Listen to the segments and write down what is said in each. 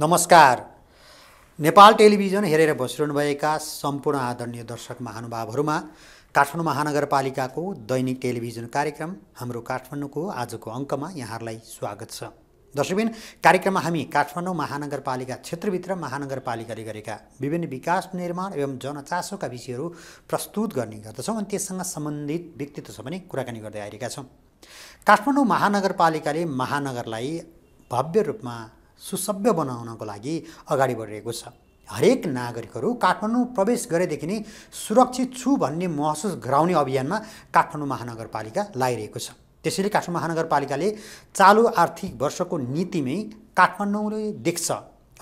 नमस्कार नेपाल टेलिभिजन हेरेर बसिरहनुभएका सम्पूर्ण आदरणीय दर्शक महानुभावहरूमा काठमाडौँ महानगरपालिकाको दैनिक टेलिभिजन कार्यक्रम हाम्रो काठमाडौँको आजको अङ्कमा यहाँहरूलाई स्वागत छ दर्शकबिन कार्यक्रममा हामी काठमाडौँ महानगरपालिका क्षेत्रभित्र महानगरपालिकाले गरेका विभिन्न विकास निर्माण एवं जनचासोका विषयहरू प्रस्तुत गर्ने गर्दछौँ अनि त्यससँग सम्बन्धित व्यक्तित्वसँग पनि कुराकानी गर्दै आइरहेका छौँ काठमाडौँ महानगरपालिकाले महानगरलाई भव्य रूपमा सुसभ्य बनाउनको लागि अगाडि बढिरहेको छ हरेक नागरिकहरू काठमाडौँ प्रवेश गरेदेखि नै सुरक्षित छु भन्ने महसुस गराउने अभियानमा काठमाडौँ महानगरपालिका लागिरहेको छ त्यसैले काठमाडौँ महानगरपालिकाले चालु आर्थिक वर्षको नीतिमै काठमाडौँले देख्छ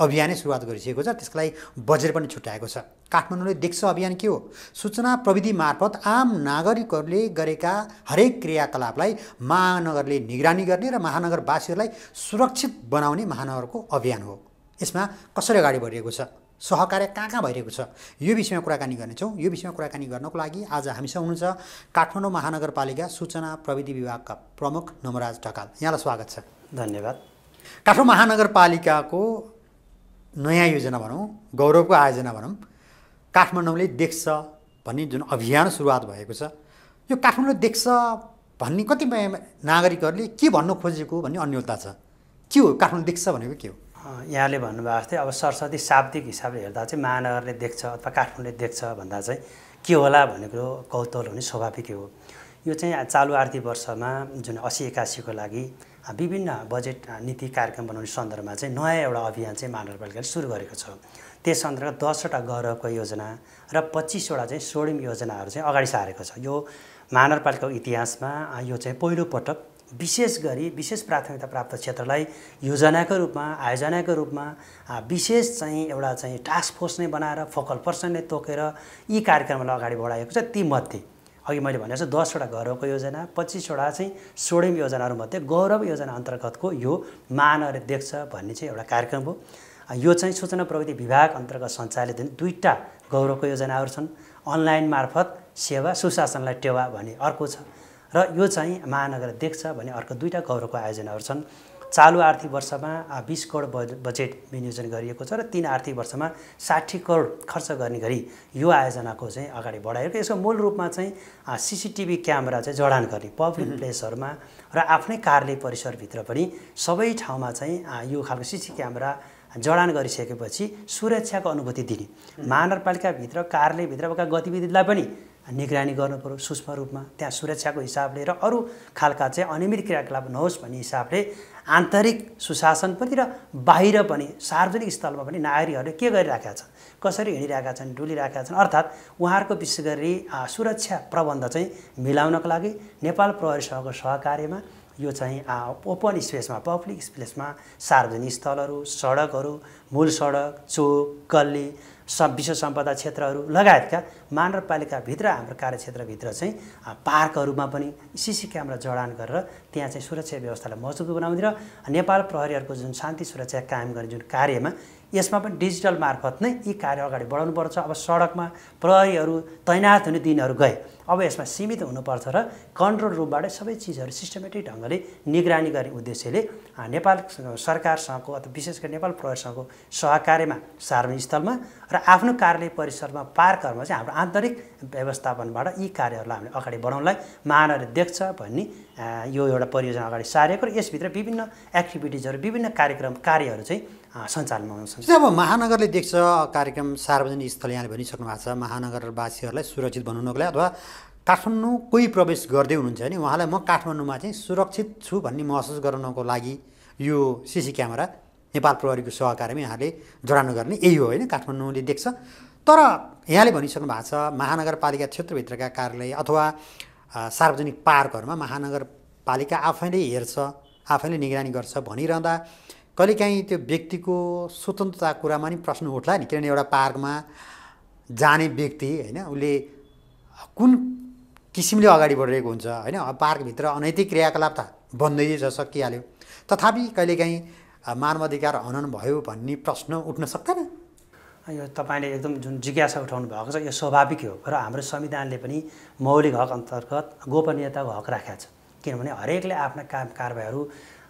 अभियानै सुरुवात गरिसकेको छ त्यसलाई बजेट पनि छुट्याएको छ काठमाडौँले देख्छ अभियान के हो सूचना प्रविधि मार्फत आम नागरिकहरूले गरेका हरेक क्रियाकलापलाई महानगरले निगरानी गर्ने र महानगरवासीहरूलाई सुरक्षित बनाउने महानगरको अभियान हो यसमा कसरी अगाडि बढिरहेको छ सहकार्य कहाँ कहाँ भइरहेको छ यो विषयमा कुराकानी गर्नेछौँ यो विषयमा कुराकानी गर्नको लागि आज हामीसँग हुनुहुन्छ काठमाडौँ महानगरपालिका सूचना प्रविधि विभागका प्रमुख नमराज ढकाल यहाँलाई स्वागत छ धन्यवाद काठमाडौँ महानगरपालिकाको नयाँ योजना भनौँ गौरवको आयोजना भनौँ काठमाडौँले देख्छ भन्ने जुन अभियान सुरुवात भएको छ यो काठमाडौँले देख्छ भन्ने कतिपय नागरिकहरूले के भन्नु खोजेको भन्ने अन्यता छ के हो काठमाडौँ देख्छ भनेको के हो यहाँले भन्नुभएको जस्तै अब सरस्वती शाब्दिक हिसाबले हेर्दा चाहिँ महानगरले देख्छ अथवा काठमाडौँले देख्छ भन्दा चाहिँ के होला भन्ने कुरो कौतल हुने स्वाभाविकै हो यो चाहिँ चालु आर्थिक वर्षमा जुन असी एकासीको लागि विभिन्न बजेट नीति कार्यक्रम बनाउने सन्दर्भमा चाहिँ नयाँ एउटा अभियान चाहिँ महानगरपालिकाले सुरु गरेको छ त्यस अन्तर्गत दसवटा गौरवको योजना र पच्चिसवटा चाहिँ स्वर्णिम योजनाहरू चाहिँ अगाडि सारेको छ यो महानगरपालिकाको इतिहासमा यो चाहिँ पहिलोपटक विशेष गरी विशेष प्राथमिकता प्राप्त क्षेत्रलाई योजनाको रूपमा आयोजनाको रूपमा विशेष चाहिँ एउटा चाहिँ टास्क फोर्स नै बनाएर फोकल पर्सन नै तोकेर यी कार्यक्रमलाई अगाडि बढाएको छ तीमध्ये अघि मैले भनेको छु दसवटा गौरवको योजना पच्चिसवटा चाहिँ सोडेम योजनाहरूमध्ये गौरव योजना अन्तर्गतको यो मानहरू देख्छ भन्ने चाहिँ एउटा कार्यक्रम हो यो चाहिँ सूचना प्रविधि विभाग अन्तर्गत सञ्चालित हुने दुईवटा गौरवको योजनाहरू छन् अनलाइन मार्फत सेवा सुशासनलाई टेवा भन्ने अर्को छ र यो चाहिँ महानगर देख्छ भने अर्को दुईवटा गौरवको आयोजनाहरू छन् चालु आर्थिक वर्षमा बिस करोड बजेट विनियोजन गरिएको छ र तिन आर्थिक वर्षमा साठी करोड खर्च गर्ने गरी यो आयोजनाको चाहिँ अगाडि बढाएको यसको मूल रूपमा चाहिँ सिसिटिभी क्यामेरा चाहिँ जडान गर्ने पब्लिक प्लेसहरूमा र आफ्नै कार्यालय परिसरभित्र पनि सबै ठाउँमा चाहिँ यो खालको सिसी क्यामेरा जडान गरिसकेपछि सुरक्षाको अनुभूति दिने महानगरपालिकाभित्र कार्यालयभित्रका गतिविधिलाई पनि निगरानी गर्नुपऱ्यो सूक्ष्म रूपमा त्यहाँ सुरक्षाको हिसाबले र अरू खालका चाहिँ अनियमित क्रियाकलाप नहोस् भन्ने हिसाबले आन्तरिक सुशासन पनि र बाहिर पनि सार्वजनिक स्थलमा पनि नागरिकहरूले के गरिराखेका छन् कसरी हिँडिरहेका छन् डुलिरहेका छन् अर्थात् उहाँहरूको विशेष गरी सुरक्षा प्रबन्ध चाहिँ मिलाउनको लागि नेपाल प्रहरीसँगको सहकार्यमा यो चाहिँ ओपन स्पेसमा पब्लिक स्पेसमा सार्वजनिक स्थलहरू सडकहरू मूल सडक चोक गल्ली विश्व सम्पदा क्षेत्रहरू लगायतका महानगरपालिकाभित्र हाम्रो कार्यक्षेत्रभित्र चाहिँ पार्कहरूमा पनि सिसी क्यामेरा जडान गरेर त्यहाँ चाहिँ सुरक्षा व्यवस्थालाई मजबुत बनाउने र नेपाल प्रहरीहरूको जुन शान्ति सुरक्षा कायम गर्ने जुन कार्यमा यसमा पनि डिजिटल मार्फत नै यी कार्य अगाडि बढाउनुपर्छ अब सडकमा प्रहरीहरू तैनात हुने दिनहरू गए अब यसमा सीमित हुनुपर्छ र कन्ट्रोल रुमबाटै सबै चिजहरू सिस्टमेटिक ढङ्गले निगरानी गर्ने उद्देश्यले नेपाल सरकारसँगको अथवा विशेष गरी नेपाल प्रहरीसँगको सहकार्यमा सार्वजनिक स्थलमा र आफ्नो कार्यालय परिसरमा पार्कहरूमा चाहिँ हाम्रो आन्तरिक व्यवस्थापनबाट यी कार्यहरूलाई हामीले अगाडि बढाउनलाई महानगरले देख्छ भन्ने यो एउटा परियोजना अगाडि सारेको र यसभित्र विभिन्न एक्टिभिटिजहरू विभिन्न कार्यक्रम कार्यहरू चाहिँ सञ्चालनमा आउँछन् अब महानगरले देख्छ कार्यक्रम सार्वजनिक स्थल यहाँले भनिसक्नु भएको छ महानगरवासीहरूलाई सुरक्षित बनाउनको लागि अथवा काठमाडौँ कोही प्रवेश गर्दै हुनुहुन्छ भने उहाँलाई म काठमाडौँमा चाहिँ सुरक्षित छु भन्ने महसुस गराउनको लागि यो सिसी क्यामेरा नेपाल प्रहरीको सहकार्यमा यहाँले जडान गर्ने यही हो होइन काठमाडौँले देख्छ तर यहाँले भनिसक्नु भएको छ महानगरपालिका क्षेत्रभित्रका कार्यालय अथवा सार्वजनिक पार्कहरूमा महानगरपालिका आफैले हेर्छ आफैले निगरानी गर्छ भनिरहँदा कहिलेकाहीँ त्यो व्यक्तिको स्वतन्त्रता कुरामा नि प्रश्न उठ्ला नि किनभने एउटा पार्कमा जाने व्यक्ति होइन उसले कुन किसिमले अगाडि बढिरहेको हुन्छ होइन पार्कभित्र अनैतिक क्रियाकलाप त बन्दै छ सकिहाल्यो तथापि कहिलेकाहीँ मानवाधिकार हनन भयो भन्ने प्रश्न उठ्न सक्दैन यो तपाईँले एकदम जुन जिज्ञासा उठाउनु भएको छ यो स्वाभाविक हो र हाम्रो संविधानले पनि मौलिक हक अन्तर्गत गोपनीयताको हक राखेको छ किनभने हरेकले आफ्ना काम कारबाहीहरू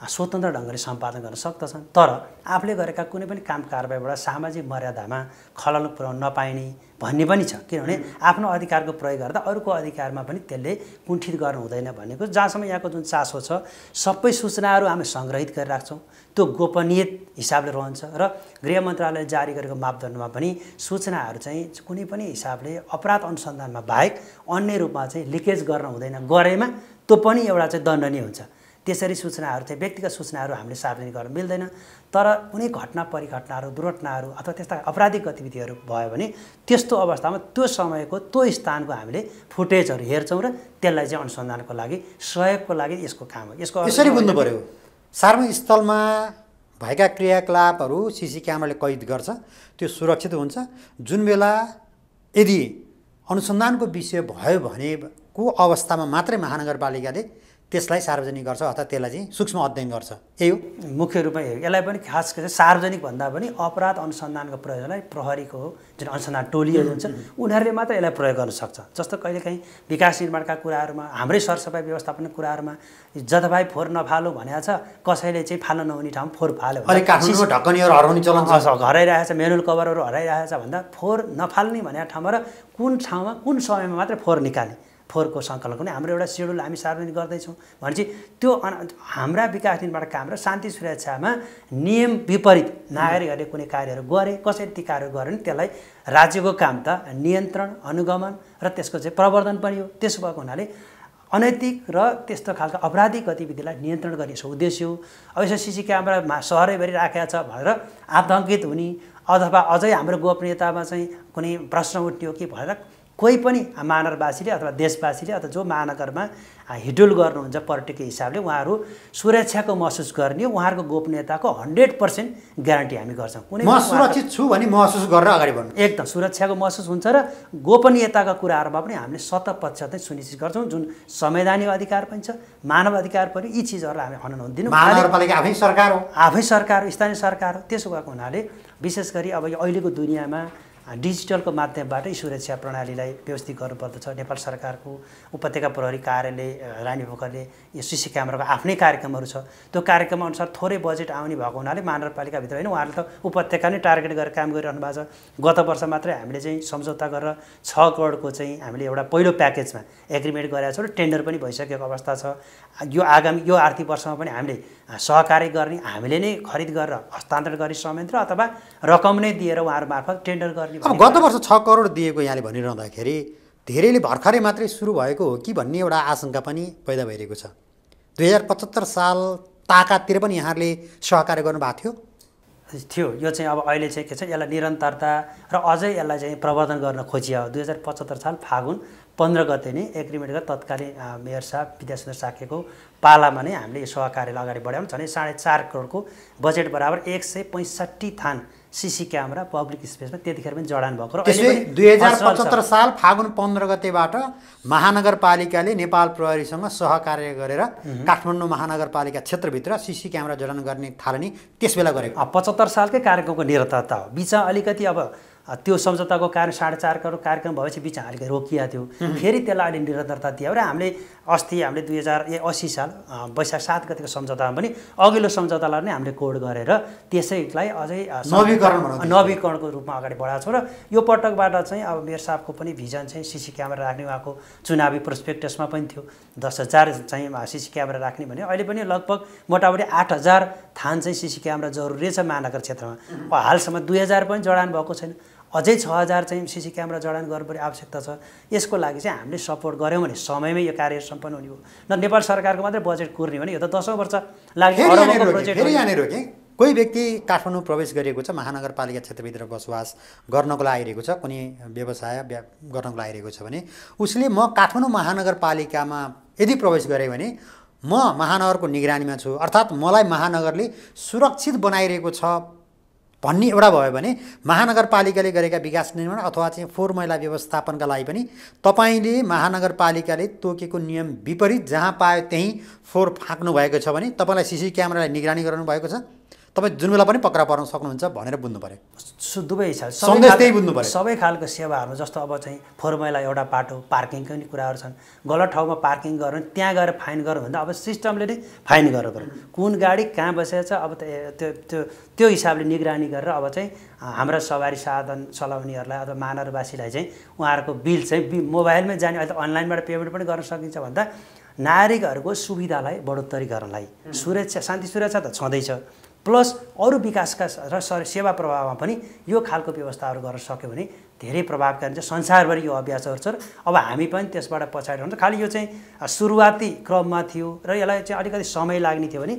स्वतन्त्र ढङ्गले सम्पादन गर्न सक्दछन् तर आफूले गरेका कुनै पनि काम कारबाहीबाट सामाजिक मर्यादामा खलल पुर्याउन नपाइने भन्ने पनि छ किनभने आफ्नो अधिकारको प्रयोग गर्दा अरूको अधिकारमा पनि त्यसले कुण्ठित गर्नु हुँदैन भनेको जहाँसम्म यहाँको जुन चासो छ सबै सूचनाहरू हामी सङ्ग्रहित गरिराख्छौँ त्यो गोपनीय हिसाबले रहन्छ र गृह मन्त्रालयले जारी गरेको मापदण्डमा पनि सूचनाहरू चाहिँ कुनै पनि हिसाबले अपराध अनुसन्धानमा बाहेक अन्य रूपमा चाहिँ लिकेज गर्न हुँदैन गरेमा त्यो पनि एउटा चाहिँ दण्डनीय हुन्छ त्यसरी सूचनाहरू चाहिँ व्यक्तिगत सूचनाहरू हामीले सार्वजनिक गर्न मिल्दैन तर कुनै घटना परिघटनाहरू दुर्घटनाहरू अथवा त्यस्ता अपराधिक गतिविधिहरू भयो भने त्यस्तो अवस्थामा त्यो समयको त्यो स्थानको हामीले फुटेजहरू हेर्छौँ र त्यसलाई चाहिँ अनुसन्धानको लागि सहयोगको लागि यसको काम हो यसको यसरी बुझ्नु पऱ्यो सार्वजनिक स्थलमा भएका क्रियाकलापहरू सिसी क्यामेराले कैद गर्छ त्यो सुरक्षित हुन्छ जुन बेला यदि अनुसन्धानको विषय भयो भने को अवस्थामा मात्रै महानगरपालिकाले त्यसलाई सार्वजनिक गर्छ अर्थात् त्यसलाई चाहिँ सूक्ष्म अध्ययन गर्छ यही हो मुख्य रूपमा यसलाई पनि खास गरी सार्वजनिक भन्दा पनि अपराध अनुसन्धानको प्रयोजनलाई प्रहरीको हो जुन अनुसन्धान टोलीहरू हुन्छ उनीहरूले मात्र यसलाई प्रयोग गर्न सक्छ जस्तो कहिलेकाहीँ विकास निर्माणका कुराहरूमा हाम्रै सरसफाइ व्यवस्थापनका कुराहरूमा जथाभाइ फोहोर नफालो भनेको छ कसैले चाहिँ फाल्न नहुने ठाउँ फोहोर फाल्यो हराइरहेको हराउने चलन हराइरहेछ हराइरहेको कभरहरू हराइरहेछ भन्दा फोहोर नफाल्ने भनेको ठाउँमा र कुन ठाउँमा कुन समयमा मात्रै फोहोर निकाल्ने फोहोरको सङ्कलन गर्ने हाम्रो एउटा सेड्युल हामी सार्वजनिक गर्दैछौँ भनेपछि त्यो हाम्रा विकास दिनबाट काम र शान्ति सुरक्षामा नियम विपरीत नागरिकहरूले कुनै कार्यहरू गरे कसरी ती कार्यहरू गरे भने त्यसलाई राज्यको काम त नियन्त्रण अनुगमन र त्यसको चाहिँ प्रवर्धन पनि हो त्यसो भएको हुनाले अनैतिक र त्यस्तो खालको अपराधिक गतिविधिलाई नियन्त्रण गर्ने उद्देश्य हो अब यसो सिसी क्यामेरामा सहरैभरि राखेको छ भनेर आतङ्कित हुने अथवा अझै हाम्रो गोपनीयतामा चाहिँ कुनै प्रश्न उठ्ने हो कि भनेर कोही पनि महानगरवासीले अथवा देशवासीले अथवा जो महानगरमा हिडुल गर्नुहुन्छ पर्यटकीय हिसाबले उहाँहरू सुरक्षाको महसुस गर्ने उहाँहरूको गोपनीयताको हन्ड्रेड पर्सेन्ट ग्यारेन्टी हामी गर्छौँ कुनै म सुरक्षित छु भने महसुस गरेर अगाडि बढ्नु एकदम सुरक्षाको महसुस हुन्छ र गोपनीयताका कुराहरूमा पनि हामीले शत प्रतिशत नै सुनिश्चित गर्छौँ जुन संवैधानिक अधिकार पनि छ मानव अधिकार पनि यी चिजहरूलाई हामी हनन हुँदैन महानगरपालिका आफै सरकार हो आफै सरकार हो स्थानीय सरकार हो त्यसो भएको हुनाले विशेष गरी अब यो अहिलेको दुनियाँमा डिजिटलको माध्यमबाट यी सुरक्षा प्रणालीलाई व्यवस्थित गर्नुपर्दछ नेपाल सरकारको उपत्यका प्रहरी कार्यालय रानी भोकरले यो सिसी क्यामेराको आफ्नै कार्यक्रमहरू छ त्यो कार्यक्रम अनुसार थोरै बजेट आउने भएको हुनाले महानगरपालिकाभित्र होइन उहाँहरूले त उपत्यका नै टार्गेट गरेर काम गरिरहनु भएको छ गत वर्ष मात्रै हामीले चाहिँ सम्झौता गरेर छ करोडको चाहिँ हामीले एउटा पहिलो प्याकेजमा एग्रिमेन्ट गरेका छौँ र टेन्डर पनि भइसकेको अवस्था छ यो आगामी यो आर्थिक वर्षमा पनि हामीले सहकार्य गर्ने हामीले नै खरिद गरेर हस्तान्तरण गर्ने संयन्त्र अथवा रकम नै दिएर उहाँहरू मार्फत टेन्डर गर्ने अब गत वर्ष छ करोड दिएको यहाँले भनिरहँदाखेरि धेरैले भर्खरै मात्रै सुरु भएको हो कि भन्ने एउटा आशंका पनि पैदा भइरहेको छ दुई हजार पचहत्तर साल ताकातिर पनि यहाँहरूले सहकार्य गर्नुभएको थियो थियो यो चाहिँ अब अहिले चाहिँ के छ यसलाई निरन्तरता र अझै यसलाई चाहिँ प्रवर्धन गर्न खोजियो दुई हजार पचहत्तर साल फागुन पन्ध्र गते नै एग्रिमेन्ट गरेर तत्कालीन मेयर साहब विद्यासुन्दर साकेको पालामा नै हामीले यो सहकार्यलाई अगाडि बढायौँ झन् साढे चार करोडको बजेट बराबर एक सय पैँसठी थान सिसी क्यामेरा पब्लिक स्पेसमा त्यतिखेर पनि जडान भएको र दुई हजार पचहत्तर साल फागुन पन्ध्र गतेबाट महानगरपालिकाले नेपाल प्रहरीसँग सहकार्य गरेर काठमाडौँ महानगरपालिका क्षेत्रभित्र सिसी क्यामेरा जडान गर्ने थालनी त्यसबेला गरेको पचहत्तर सालकै कार्यक्रमको निरन्तरता हो बिचमा अलिकति अब त्यो सम्झौताको कारण साढे चार करोड कार्यक्रम भएपछि बिच हालेको रोकिया थियो फेरि त्यसलाई अहिले निरन्तरता दियो र हामीले अस्ति हामीले दुई हजार असी साल वैशाख सात गतिको सम्झौतामा पनि अघिल्लो सम्झौतालाई नै हामीले कोड गरेर त्यसैलाई अझै नवीकरण नवीकरणको रूपमा अगाडि बढाएको छौँ र यो पटकबाट चाहिँ अब मेयर साहबको पनि भिजन चाहिँ सिसी क्यामेरा राख्ने उहाँको चुनावी प्रोस्पेक्टसमा पनि थियो दस हजार चाहिँ सिसी क्यामेरा राख्ने भने अहिले पनि लगभग मोटामोटी आठ हजार थान चाहिँ सिसी क्यामेरा जरुरी छ महानगर क्षेत्रमा हालसम्म दुई हजार पनि जडान भएको छैन अझै छ हजार चाहिँ सिसी क्यामेरा जडान गर्नुपर्ने आवश्यकता छ यसको लागि चाहिँ हामीले सपोर्ट गऱ्यौँ भने समयमै यो कार्य सम्पन्न हुने हो न नेपाल सरकारको मात्रै बजेट कुर्ने भने यो त दसौँ वर्ष लाग्ने कोही व्यक्ति काठमाडौँ प्रवेश गरिएको छ महानगरपालिका क्षेत्रभित्र बसोबास गर्नको लागि आइरहेको छ कुनै व्यवसाय गर्नको लागि आइरहेको छ भने उसले म काठमाडौँ महानगरपालिकामा यदि प्रवेश गरेँ भने म महानगरको निगरानीमा छु अर्थात् मलाई महानगरले सुरक्षित बनाइरहेको छ भन्ने एउटा भयो भने महानगरपालिकाले गरेका विकास निर्माण अथवा चाहिँ फोहोर मैला व्यवस्थापनका लागि पनि तपाईँले महानगरपालिकाले तोकेको नियम विपरीत जहाँ पायो त्यहीँ फोहोर फाँक्नु भएको छ भने तपाईँलाई सिसी क्यामेरालाई निगरानी भएको छ तपाईँ जुन बेला पनि पक्राउ पर्न सक्नुहुन्छ भनेर बुझ्नु पऱ्यो दुवै हिसाब त्यही बुझ्नु पऱ्यो सबै खालको सेवाहरू जस्तो अब चाहिँ फोहोर मैला एउटा बाटो पार्किङको पनि कुराहरू छन् गलत ठाउँमा पार्किङ गर्यो भने त्यहाँ गएर फाइन गर्नु भन्दा अब सिस्टमले नै फाइन गर्नु पऱ्यो कुन गाडी कहाँ बसेको छ अब त्यो त्यो त्यो हिसाबले निगरानी गरेर अब चाहिँ हाम्रा सवारी साधन चलाउनेहरूलाई अथवा मानववासीलाई चाहिँ उहाँहरूको बिल चाहिँ मोबाइलमै जाने अहिले त अनलाइनबाट पेमेन्ट पनि गर्न सकिन्छ भन्दा नागरिकहरूको सुविधालाई बढोत्तरी गर्नलाई सुरक्षा शान्ति सुरक्षा त छँदैछ प्लस अरू विकासका र सेवा प्रभावमा पनि यो खालको व्यवस्थाहरू गर्न सक्यो भने धेरै प्रभावकारी हुन्छ संसारभरि यो अभ्यासहरू छ अब हामी पनि त्यसबाट पछाडि हुन्छ खालि यो चाहिँ सुरुवाती क्रममा थियो र यसलाई चाहिँ अलिकति समय लाग्ने थियो भने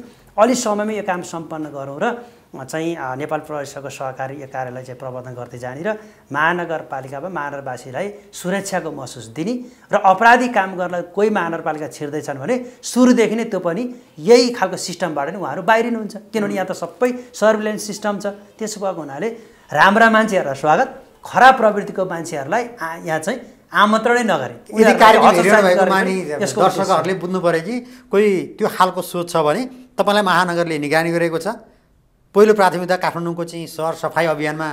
अलिक समयमै यो काम सम्पन्न गरौँ र चाहिँ नेपाल प्रदेशको सहकारी कार्यालय चाहिँ प्रबन्धन गर्दै जाने र महानगरपालिकामा महानगरवासीलाई सुरक्षाको महसुस दिने र अपराधी काम गर्न कोही महानगरपालिका छिर्दैछन् भने सुरुदेखि नै त्यो पनि यही खालको सिस्टमबाट नै उहाँहरू बाहिरिनुहुन्छ किनभने यहाँ त सबै सर्भिलेन्स सिस्टम छ त्यसो भएको हुनाले राम्रा मान्छेहरूलाई स्वागत खराब प्रवृत्तिको मान्छेहरूलाई यहाँ चाहिँ आमन्त्रणै नगरे यदि दर्शकहरूले बुझ्नु पऱ्यो कि कोही त्यो खालको सोच छ भने तपाईँलाई महानगरले निगरानी गरेको छ पहिलो प्राथमिकता काठमाडौँको चाहिँ सरसफाइ अभियानमा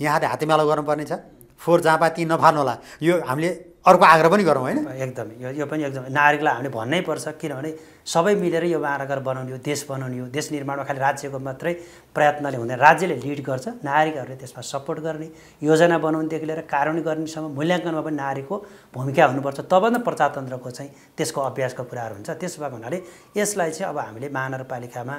यहाँले हातेमालो गर्नुपर्ने छ फोहोर जहाँ पाए ती नफार्नुहोला यो हामीले अर्को आग्रह पनि गरौँ होइन एकदम यो यो पनि एकदम नागरिकलाई हामीले भन्नै पर्छ किनभने सबै मिलेर यो महानगर बनाउने हो देश बनाउने हो देश निर्माणमा खालि राज्यको मात्रै प्रयत्नले हुँदैन राज्यले लिड गर्छ नागरिकहरूले त्यसमा सपोर्ट गर्ने योजना बनाउनेदेखि लिएर कारण गर्नेसम्म मूल्याङ्कनमा पनि नागरिकको भूमिका हुनुपर्छ तब नै प्रजातन्त्रको चाहिँ त्यसको अभ्यासको कुराहरू हुन्छ त्यसो भएको हुनाले यसलाई चाहिँ अब हामीले महानगरपालिकामा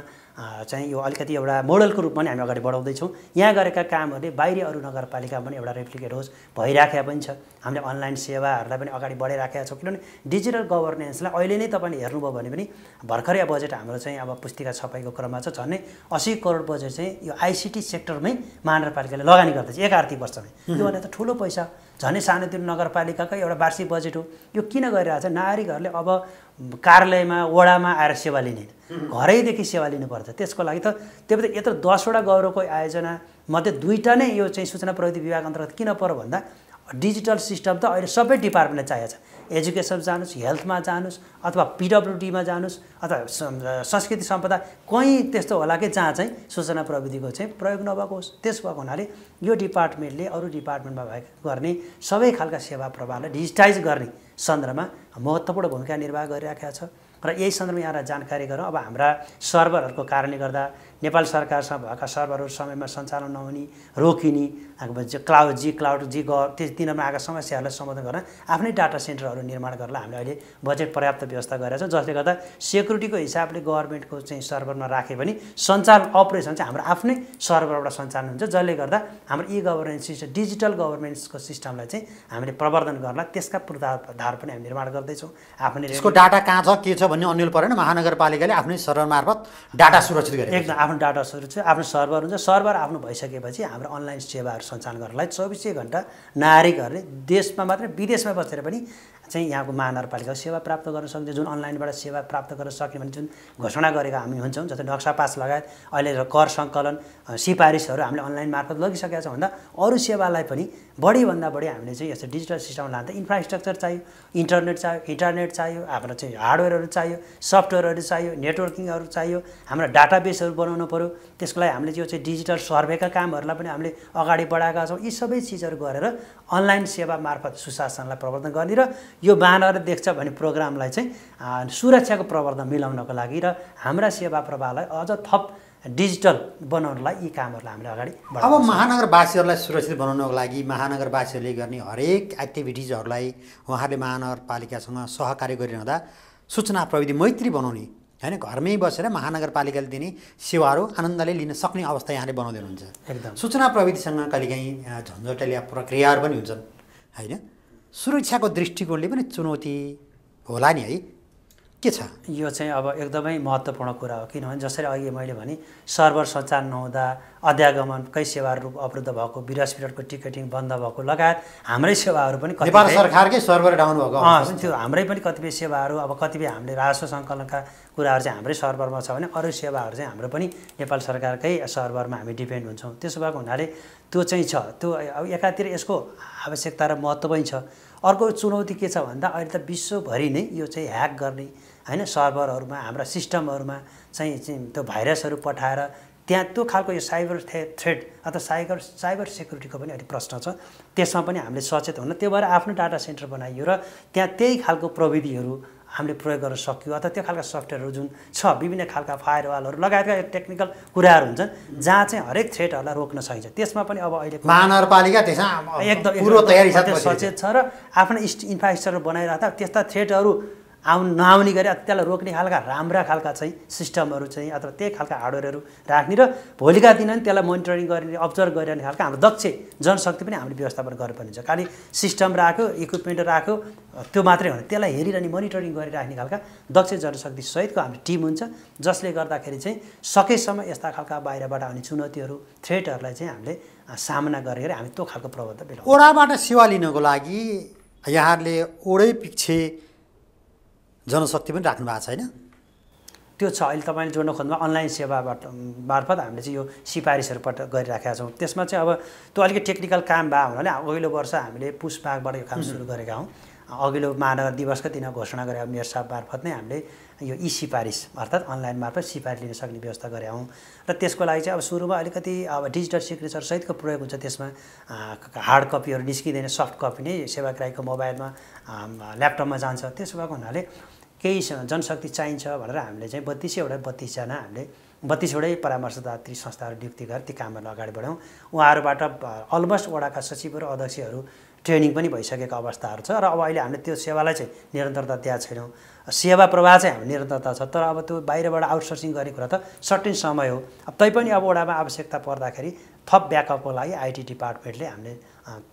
चाहिँ यो अलिकति एउटा मोडलको रूपमा पनि हामी अगाडि बढाउँदैछौँ यहाँ गरेका कामहरूले बाहिरी अरू नगरपालिका पनि एउटा रेप्लिकेट होस् भइराखेका पनि छ हामीले अनलाइन सेवाहरूलाई पनि अगाडि बढाइराखेका छौँ किनभने डिजिटल गभर्नेन्सलाई अहिले नै तपाईँले हेर्नुभयो भने पनि भर्खरै बजेट हाम्रो चाहिँ अब पुस्तिका छपाईको क्रममा छ झन् असी करोड बजेट चाहिँ यो आइसिटी सेक्टरमै महानगरपालिकाले लगानी गर्दैछ एक आर्थिक वर्षमै त्योभन्दा त ठुलो पैसा झनै सानोतिर नगरपालिकाकै एउटा वार्षिक बजेट हो यो किन गरिरहेको छ नागरिकहरूले अब कार्यालयमा वडामा आएर सेवा लिने घरैदेखि सेवा लिनुपर्छ त्यसको लागि त त्यही भएर यत्रो दसवटा गौरवको आयोजना मध्ये दुईवटा नै यो चाहिँ सूचना प्रविधि विभाग अन्तर्गत किन पर्यो भन्दा डिजिटल सिस्टम त अहिले सबै डिपार्टमेन्टलाई चाहिएको छ एजुकेसन जानुहोस् हेल्थमा जानुहोस् अथवा पिडब्लुडीमा जानुहोस् अथवा संस्कृति सम्पदा कहीँ त्यस्तो होला कि जहाँ चाहिँ सूचना प्रविधिको चाहिँ प्रयोग नभएको होस् त्यस भएको हुनाले यो डिपार्टमेन्टले अरू डिपार्टमेन्टमा भएको गर्ने सबै खालका सेवा प्रभावलाई डिजिटाइज गर्ने सन्दर्भमा महत्त्वपूर्ण भूमिका निर्वाह गरिराखेका छ र यही सन्दर्भमा यहाँलाई जानकारी गरौँ अब हाम्रा सर्भरहरूको कारणले गर्दा नेपाल सरकारसँग भएका सर्भरहरू समयमा सञ्चालन नहुने रोकिने क्लाउड जी क्लाउड जी ग त्यो तिनीहरूमा आएका समस्याहरूलाई सम्बोधन गर्न आफ्नै डाटा सेन्टरहरू निर्माण गरेर हामीले अहिले बजेट पर्याप्त व्यवस्था गरेका छौँ जसले गर्दा सेक्युरिटीको हिसाबले गभर्मेन्टको चाहिँ सर्भरमा राख्यो भने सञ्चालन अपरेसन चाहिँ हाम्रो आफ्नै सर्भरबाट सञ्चालन हुन्छ जसले गर्दा हाम्रो इ गभर्नेन्स सिस्टम डिजिटल गभर्नेन्सको सिस्टमलाई चाहिँ हामीले प्रवर्धन गर्न त्यसका पूर्वाधार पनि हामी निर्माण गर्दैछौँ आफ्नै यसको डाटा कहाँ छ के छ भन्ने अनुल परेन महानगरपालिकाले आफ्नै सर्भर मार्फत डाटा सुरक्षित गरे एकदम आफ्नो डाटाहरू छ आफ्नो सर्भर हुन्छ सर्भर आफ्नो भइसकेपछि हाम्रो अनलाइन सेवाहरू सञ्चालन गर्नलाई चौबिसै घन्टा नागरिकहरूले देशमा मात्रै विदेशमा बसेर पनि चाहिँ यहाँको महानगरपालिका सेवा प्राप्त गर्न सक्छ जुन अनलाइनबाट सेवा प्राप्त गर्न सक्ने भने जुन घोषणा गरेका हामी हुन्छौँ जस्तै नक्सा पास लगायत अहिले कर सङ्कलन सिफारिसहरू हामीले अनलाइन मार्फत लगिसकेका छौँ भन्दा अरू सेवालाई पनि बढीभन्दा बढी हामीले चाहिँ यस्तो डिजिटल सिस्टम लाँदा इन्फ्रास्ट्रक्चर चाहियो इन्टरनेट चाहियो इन्टरनेट चाहियो हाम्रो चाहिँ हार्डवेयरहरू चाहियो सफ्टवेयरहरू चाहियो नेटवर्किङहरू चाहियो हाम्रो डाटाबेसहरू बनाउनु बनाउनु पऱ्यो त्यसको लागि हामीले यो चाहिँ डिजिटल सर्भेका कामहरूलाई पनि हामीले अगाडि बढाएका छौँ यी सबै चिजहरू गरेर अनलाइन सेवा मार्फत सुशासनलाई प्रवर्धन गर्ने र यो बानर देख्छ भने प्रोग्रामलाई चाहिँ सुरक्षाको प्रवर्धन मिलाउनको लागि र हाम्रा सेवा प्रवाहलाई अझ थप डिजिटल बनाउनलाई यी कामहरूलाई हामीले अगाडि अब महानगरवासीहरूलाई सुरक्षित बनाउनको लागि महानगरवासीहरूले गर्ने हरेक एक्टिभिटिजहरूलाई उहाँहरूले महानगरपालिकासँग सहकार्य गरिरहँदा सूचना प्रविधि मैत्री बनाउने होइन घरमै बसेर महानगरपालिकाले दिने सेवाहरू आनन्दले लिन सक्ने अवस्था यहाँले बनाउँदै हुनुहुन्छ एकदम सूचना प्रविधिसँग कहिलेकाहीँ झन्झटले प्रक्रियाहरू पनि हुन्छन् होइन सुरक्षाको दृष्टिकोणले पनि चुनौती होला नि है के छ यो चाहिँ अब एकदमै महत्त्वपूर्ण कुरा हो किनभने जसरी अघि मैले भने सर्भर सञ्चार नहुँदा अध्यागमनकै सेवाहरू रूप अवरुद्ध भएको बिरास पिरियडको टिकटिङ बन्द भएको लगायत हाम्रै सेवाहरू पनि नेपाल सरकारकै सर्भर डाउन भएको त्यो हाम्रै पनि कतिपय सेवाहरू अब कतिपय हामीले राजस्व सङ्कलनका कुराहरू चाहिँ हाम्रै सर्भरमा छ भने अरू सेवाहरू चाहिँ हाम्रो पनि नेपाल सरकारकै सर्भरमा हामी डिपेन्ड हुन्छौँ त्यसो भएको हुनाले त्यो चाहिँ छ त्यो अब एकातिर यसको आवश्यकता र महत्त्व पनि छ अर्को चुनौती के छ भन्दा अहिले त विश्वभरि नै यो चाहिँ ह्याक गर्ने होइन सर्भरहरूमा हाम्रा सिस्टमहरूमा चाहिँ त्यो भाइरसहरू पठाएर त्यहाँ त्यो खालको यो साइबर थे थ्रेड अथवा साइबर साइबर सेक्युरिटीको पनि अलिक प्रश्न छ त्यसमा पनि हामीले सचेत हुन त्यो भएर आफ्नो डाटा सेन्टर बनाइयो र त्यहाँ त्यही खालको प्रविधिहरू हामीले प्रयोग गर्न सक्यौँ अथवा त्यो खालका सफ्टवेयरहरू जुन छ विभिन्न खालका फायरवालहरू लगायतका टेक्निकल कुराहरू हुन्छन् जहाँ चाहिँ हरेक थ्रेटहरूलाई रोक्न सकिन्छ त्यसमा पनि अब अहिले महानगरपालिका त्यसमा एकदम सचेत छ र आफ्नो इन्फ्रास्ट्रक्चर बनाइरहेको त्यस्ता थ्रेटहरू आउ नआउने गरी त्यसलाई रोक्ने खालका राम्रा खालका चाहिँ सिस्टमहरू चाहिँ अथवा त्यही खालका हार्डवेयरहरू राख्ने र भोलिका दिन पनि त्यसलाई मोनिटरिङ गर्ने अब्जर्भ गरिरहने खालका हाम्रो दक्ष जनशक्ति पनि हामीले व्यवस्थापन गर्नुपर्ने हुन्छ खालि सिस्टम राख्यो इक्विपमेन्ट राख्यो त्यो मात्रै होइन त्यसलाई हेरिरहने मोनिटरिङ गरिराख्ने खालका दक्ष जनशक्ति सहितको हाम्रो टिम हुन्छ जसले गर्दाखेरि चाहिँ सकेसम्म यस्ता खालका बाहिरबाट आउने चुनौतीहरू थ्रेटहरूलाई चाहिँ हामीले सामना गरेर हामी त्यो खालको प्रबन्ध ओडाबाट सेवा लिनको लागि यहाँहरूले ओडै पिक्षे जनशक्ति पनि राख्नु भएको छैन त्यो छ अहिले तपाईँले जोड्न खोज्नु अनलाइन सेवाबाट मार्फत हामीले चाहिँ यो सिफारिसहरू पट गरिराखेका छौँ त्यसमा चाहिँ अब त्यो अलिकति टेक्निकल काम भएको हुनाले अघिल्लो वर्ष हामीले पुसपाकबाट यो काम सुरु गरेका हौँ अघिल्लो महानगर दिवसको दिन घोषणा गरेर मेयर साहब मार्फत नै हामीले यो इ सिफारिस अर्थात् अनलाइन मार्फत सिफारिस लिन सक्ने व्यवस्था गरेका हौँ र त्यसको लागि चाहिँ अब सुरुमा अलिकति अब डिजिटल सिग्नेचर सहितको प्रयोग हुन्छ त्यसमा हार्ड कपीहरू निस्किँदैन सफ्ट कपी नै सेवाग्राहीको मोबाइलमा ल्यापटपमा जान्छ त्यसो भएको हुनाले केही जनशक्ति चाहिन्छ भनेर हामीले चाहिँ बत्तिसैवटा बत्तिसजना हामीले बत्तिसवटै परामर्शदात्री संस्थाहरू नियुक्ति गरेर ती कामहरूलाई अगाडि बढ्यौँ उहाँहरूबाट अलमोस्ट वडाका सचिवहरू अध्यक्षहरू ट्रेनिङ पनि भइसकेको अवस्थाहरू छ र अब अहिले हामीले त्यो सेवालाई चाहिँ निरन्तरता दिएको छैनौँ सेवा प्रवाह चाहिँ हाम्रो निरन्तरता छ तर अब त्यो बाहिरबाट आउटसोर्सिङ गर्ने कुरा त सर्टेन समय हो अब तैपनि अब वडामा आवश्यकता पर्दाखेरि थप ब्याकअपको लागि आइटी डिपार्टमेन्टले हामीले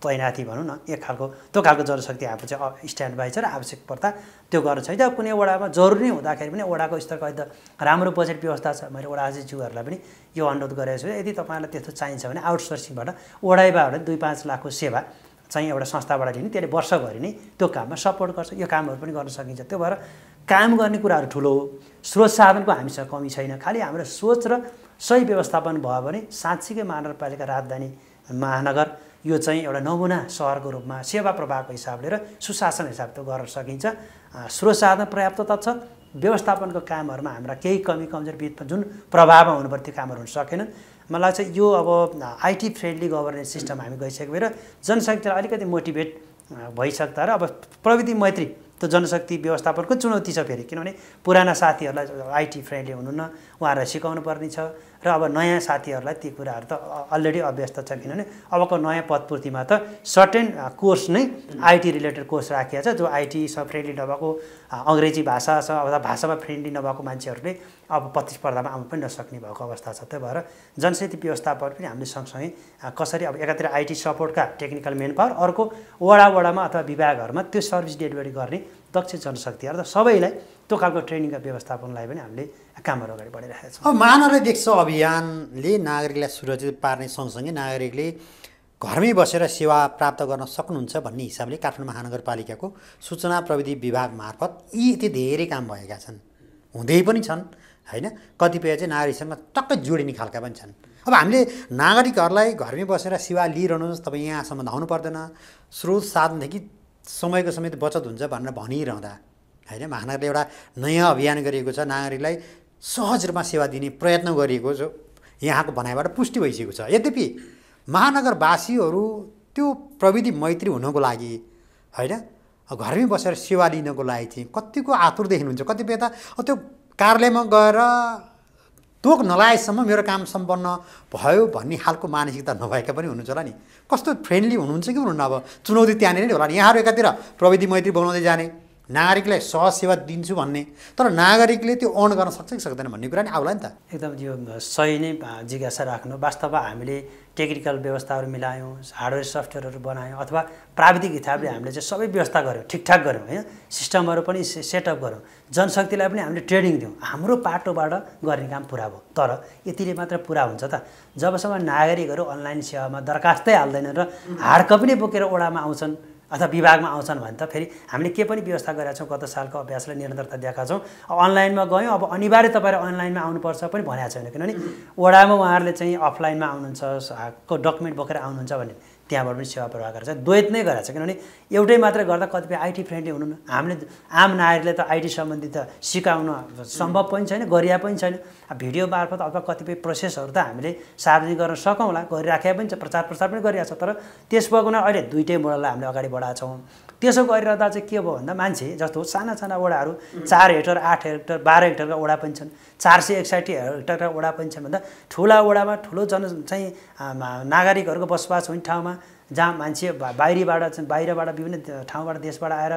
तैनाथी भनौँ न एक खालको त्यो खालको जनशक्ति हाम्रो चाहिँ स्ट्यान्ड बाई छ र आवश्यक पर्दा त्यो गर्नु छैन कुनै वडामा जरुरी हुँदाखेरि पनि वडाको स्तरको त राम्रो बजेट व्यवस्था छ मैले वडा आजज्यूहरूलाई पनि यो अनुरोध गरेको छु यदि तपाईँलाई त्यस्तो चाहिन्छ भने आउटसोर्सिङबाट वडाइबाट दुई पाँच लाखको सेवा चाहिँ एउटा संस्थाबाट लिने त्यसले वर्षभरि नै त्यो काममा सपोर्ट गर्छ यो कामहरू पनि गर्न सकिन्छ त्यो भएर काम गर्ने कुराहरू ठुलो हो स्रोत साधनको हामीसँग कमी छैन खालि हाम्रो सोच र सही व्यवस्थापन भयो भने साँच्चीकै महानगरपालिका राजधानी महानगर यो चाहिँ एउटा नमुना सहरको रूपमा सेवा प्रभावको हिसाबले र सुशासन हिसाबले गर्न सकिन्छ स्रोत साधन पर्याप्त त छ व्यवस्थापनको कामहरूमा हाम्रा केही कमी कमजोर बिचमा जुन प्रभावमा हुनुपर्ने त्यो कामहरू हुन सकेनन् मलाई लाग्छ यो अब आइटी फ्रेन्डली गभर्नेन्स सिस्टम हामी गइसक्यो भएर जनशक्तिलाई अलिकति मोटिभेट भइसक्दा र अब प्रविधि मैत्री त जनशक्ति व्यवस्थापनको चुनौती छ फेरि किनभने पुराना साथीहरूलाई आइटी फ्रेन्डली हुनुहुन्न उहाँहरूलाई सिकाउनु पर्ने छ र अब नयाँ साथीहरूलाई ती कुराहरू त अलरेडी अभ्यस्त छ किनभने अबको नयाँ पदपूर्तिमा त सर्टेन कोर्स नै आइटी रिलेटेड कोर्स राखिएको छ जो आइटीसँग फ्रेन्डली नभएको अङ्ग्रेजी भाषा छ अथवा भाषामा फ्रेन्डली नभएको मान्छेहरूले अब प्रतिस्पर्धामा आउनु पनि नसक्ने भएको अवस्था छ त्यही भएर जनशक्ति व्यवस्थापन पनि हामीले सँगसँगै कसरी अब एकातिर आइटी सपोर्टका टेक्निकल मेन पावर अर्को वडा वडामा अथवा विभागहरूमा त्यो सर्भिस डेलिभरी गर्ने दक्ष जनशक्तिहरू त सबैलाई त्यो खालको ट्रेनिङका व्यवस्थापनलाई पनि हामीले कामहरू अगाडि बढाइरहेका छौँ महानगर देख्छ अभियानले नागरिकलाई सुरक्षित पार्ने सँगसँगै नागरिकले घरमै बसेर सेवा प्राप्त गर्न सक्नुहुन्छ भन्ने हिसाबले काठमाडौँ महानगरपालिकाको सूचना प्रविधि विभाग मार्फत यी यति धेरै काम भएका छन् हुँदै पनि छन् होइन कतिपय चाहिँ नागरिकसँग टक्कै जोडिने खालका पनि छन् अब हामीले नागरिकहरूलाई घरमै बसेर सेवा लिइरहनुहोस् तपाईँ यहाँसम्म धाउनु पर्दैन स्रोत साधनदेखि समयको समेत बचत हुन्छ भनेर भनिरहँदा होइन महानगरले एउटा नयाँ अभियान गरिएको छ नागरिकलाई सहज रूपमा सेवा दिने प्रयत्न गरिएको छ यहाँको भनाइबाट पुष्टि भइसकेको छ यद्यपि महानगरवासीहरू त्यो प्रविधि मैत्री हुनको लागि होइन घरमै बसेर सेवा लिनको लागि चाहिँ कतिको आतुर देख्नुहुन्छ कतिपय त त्यो कार्यालयमा गएर तोक नलाएसम्म मेरो काम सम्पन्न भयो भन्ने खालको मानसिकता नभएका पनि हुनुहुन्छ होला नि कस्तो फ्रेन्डली हुनुहुन्छ कि हुनुहुन्न अब चुनौती त्यहाँनिर होला नि यहाँहरू एकातिर प्रविधि मैत्री बनाउँदै जाने नागरिकलाई सहसेवा दिन्छु भन्ने तर नागरिकले त्यो अर्न गर्न सक्छ कि सक्दैन भन्ने कुरा नि आउला नि त एकदम यो सही नै जिज्ञासा राख्नु वास्तवमा हामीले टेक्निकल व्यवस्थाहरू मिलायौँ हार्डवेयर सफ्टवेयरहरू बनायौँ अथवा प्राविधिक हिसाबले हामीले चाहिँ सबै व्यवस्था गऱ्यौँ ठिकठाक गऱ्यौँ होइन सिस्टमहरू पनि सेटअप गऱ्यौँ जनशक्तिलाई पनि हामीले ट्रेनिङ दियौँ हाम्रो पाटोबाट गर्ने काम पुरा भयो तर यतिले मात्र पुरा हुन्छ त जबसम्म नागरिकहरू अनलाइन सेवामा दरखास्तै हाल्दैनन् र हार्ड कपी नै बोकेर ओडामा आउँछन् अथवा विभागमा आउँछन् भने त फेरि हामीले के पनि व्यवस्था गरेका छौँ गत सालको अभ्यासलाई निरन्तरता दिएका छौँ अनलाइनमा गयौँ अब अनिवार्य तपाईँहरू अनलाइनमा आउनुपर्छ पनि भनेको छैन किनभने वडामा उहाँहरूले चाहिँ अफलाइनमा आउनुहुन्छ डकुमेन्ट बोकेर आउनुहुन्छ भने त्यहाँबाट पनि सेवा प्रवाह गरेको द्वैत नै गराएको छ किनभने एउटै मात्र गर्दा कतिपय आइटी फ्रेन्डली हुनु हामीले आम नागरिकलाई त आइटी सम्बन्धी त सिकाउन सम्भव पनि छैन गरिया पनि छैन भिडियो मार्फत अथवा कतिपय प्रोसेसहरू त हामीले सार्वजनिक गर्न सकौँला गरिराखे पनि छ प्रचार प्रसार पनि गरिरहेको छ तर त्यस भएको अहिले दुइटै मोडललाई हामीले अगाडि बढाएको छौँ त्यसो गरिरहँदा चाहिँ के भयो भन्दा मान्छे जस्तो साना साना वडाहरू चार हेक्टर आठ हेक्टर बाह्र हेक्टरका ओडा पनि छन् चार सय एकसाठी हेक्टरका ओडा पनि छन् भन्दा ठुला वडामा ठुलो जन चाहिँ नागरिकहरूको बसोबास हुने ठाउँमा जहाँ मान्छे बाहिरीबाट चाहिँ बाहिरबाट विभिन्न ठाउँबाट देशबाट आएर